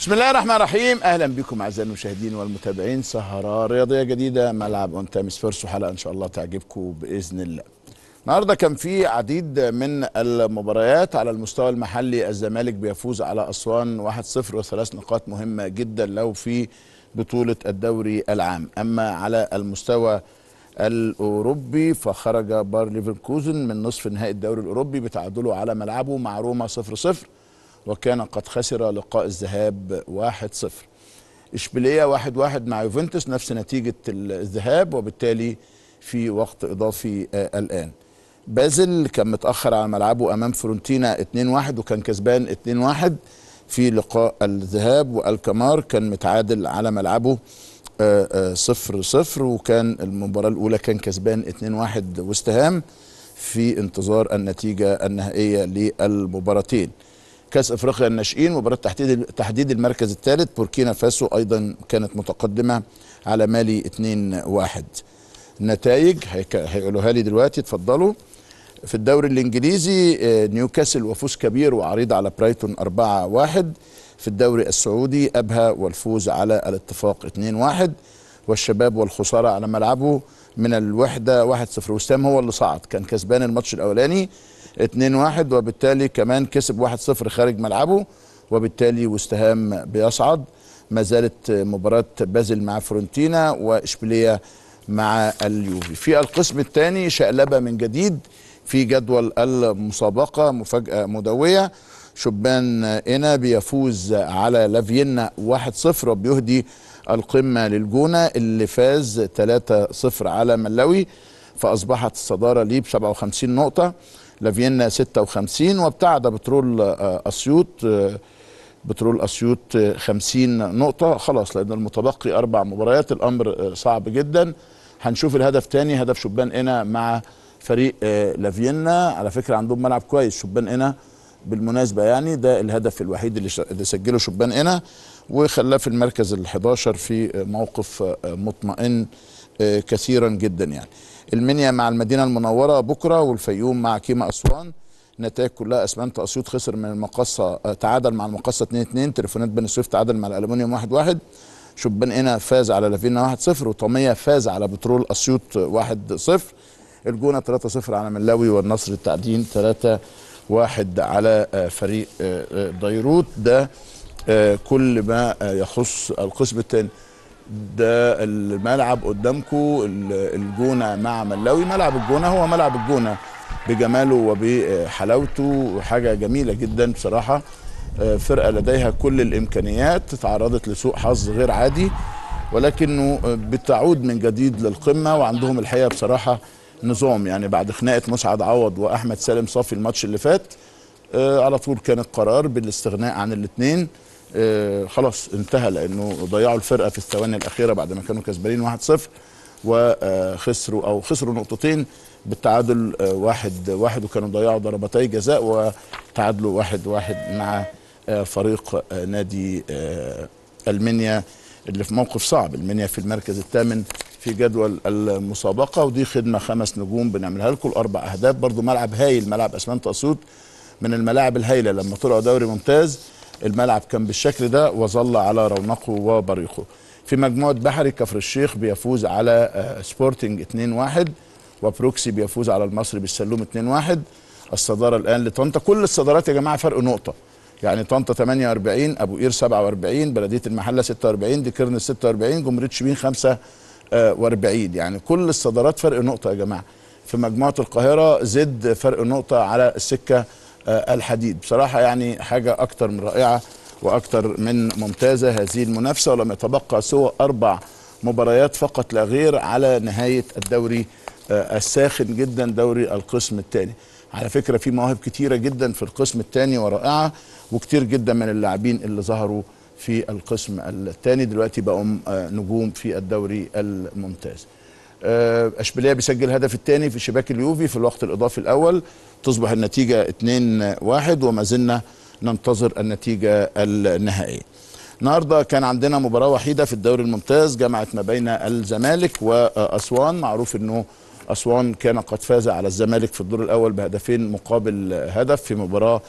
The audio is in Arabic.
بسم الله الرحمن الرحيم اهلا بكم اعزائي المشاهدين والمتابعين سهره رياضيه جديده ملعب اون تايم سبيرس وحلقه ان شاء الله تعجبكم باذن الله. النهارده كان في عديد من المباريات على المستوى المحلي الزمالك بيفوز على اسوان 1-0 وثلاث نقاط مهمه جدا لو في بطوله الدوري العام، اما على المستوى الاوروبي فخرج بار ليفركوزن من نصف نهائي الدوري الاوروبي بتعادله على ملعبه مع روما 0-0 وكان قد خسر لقاء الذهاب 1-0 إشبيلية 1-1 مع يوفنتوس نفس نتيجة الذهاب وبالتالي في وقت إضافي آه، الآن بازل كان متأخر على ملعبه أمام فرونتينا 2-1 وكان كسبان 2-1 في لقاء الذهاب والكمار كان متعادل على ملعبه آه، آه، صفر صفر وكان المباراة الأولى كان كسبان 2-1 وستهام في انتظار النتيجة النهائية للمباراتين كاس افريقيا الناشئين مباراه تحديد تحديد المركز الثالث بوركينا فاسو ايضا كانت متقدمه على مالي 2-1 نتائج هيقولوها لي دلوقتي اتفضلوا في الدوري الانجليزي آه، نيوكاسل وفوز كبير وعريض على برايتون 4-1 في الدوري السعودي ابها والفوز على الاتفاق 2-1 والشباب والخساره على ملعبه من الوحده 1-0 وسام هو اللي صعد كان كسبان الماتش الاولاني 2-1 وبالتالي كمان كسب 1-0 خارج ملعبه وبالتالي وستهام بيصعد ما زالت مباراه بازل مع فرونتينا واشبيليه مع اليوفي في القسم الثاني شقلبه من جديد في جدول المسابقه مفاجاه مدويه شبان إنا بيفوز على لافينا 1-0 وبيهدي القمة للجونة اللي فاز 3-0 على ملاوي فأصبحت الصدارة ليه ب 57 نقطة لافينا 56 وابتعد بترول أسيوط بترول أسيوط 50 نقطة خلاص لأن المتبقي أربع مباريات الأمر صعب جدا هنشوف الهدف تاني هدف شبان إنا مع فريق لافينا على فكرة عندهم ملعب كويس شبان إنا بالمناسبه يعني ده الهدف الوحيد اللي سجله شبان هنا وخلاه في المركز ال 11 في موقف آه، مطمئن آه، كثيرا جدا يعني المنيا مع المدينه المنوره بكره والفيوم مع كيما اسوان نتائج كلها اسمنت اسيوط خسر من المقصه آه، تعادل مع المقصه 2 2 تليفونات بني سويف تعادل مع الالومنيوم 1 1 شبان هنا فاز على لافينا 1 0 وطميه فاز على بترول اسيوط 1 0 الجونه 3 0 على ملاوي والنصر التعدين 3 واحد على آه، فريق آه، آه، بيروت ده كل ما يخص القسم الثاني ده الملعب قدامكم الجونه مع ملاوي ملعب الجونه هو ملعب الجونه بجماله وبحلاوته حاجه جميله جدا بصراحه فرقه لديها كل الامكانيات تعرضت لسوء حظ غير عادي ولكنه بتعود من جديد للقمه وعندهم الحقيقه بصراحه نظام يعني بعد خناقه مسعد عوض واحمد سالم صافي الماتش اللي فات آه، على طول كان القرار بالاستغناء عن الاثنين آه، خلاص انتهى لانه ضيعوا الفرقه في الثواني الاخيره بعد ما كانوا كسبانين 1-0 وخسروا آه، او خسروا نقطتين بالتعادل واحد واحد وكانوا ضيعوا ضربتي جزاء وتعادلوا واحد واحد مع فريق نادي المنيا اللي في موقف صعب المنيا في المركز الثامن في جدول المسابقه ودي خدمه خمس نجوم بنعملها لكم الاربع اهداف برضو ملعب هايل ملعب اسمنت اسيوط من الملاعب الهايله لما طلعوا دوري ممتاز الملعب كان بالشكل ده وظل على رونقه وبريقه في مجموعه بحري كفر الشيخ بيفوز على آه، سبورتنج 2-1 وبروكسي بيفوز على المصري بالسلوم 2-1 الصداره الان لطنطا كل الصدارات يا جماعه فرق نقطه يعني طنطا 48 ابو قير 47 بلديه المحله 46 دي كرنس 46 جمهوريه شبين 5 40 آه، يعني كل الصدارات فرق نقطه يا جماعه في مجموعه القاهره زد فرق نقطه على السكه آه، الحديد بصراحه يعني حاجه اكتر من رائعه واكتر من ممتازه هذه المنافسه ولم يتبقى سوى اربع مباريات فقط لا غير على نهايه الدوري آه، الساخن جدا دوري القسم الثاني على فكره في مواهب كتيره جدا في القسم الثاني ورائعه وكتير جدا من اللاعبين اللي ظهروا في القسم الثاني دلوقتي بقوا آه، نجوم في الدوري الممتاز آه، اشبيليه بيسجل هدف الثاني في شباك اليوفي في الوقت الاضافي الاول تصبح النتيجه 2-1 وما زلنا ننتظر النتيجه النهائيه النهارده كان عندنا مباراه وحيده في الدوري الممتاز جمعت ما بين الزمالك واسوان معروف انه اسوان كان قد فاز على الزمالك في الدور الاول بهدفين مقابل هدف في مباراه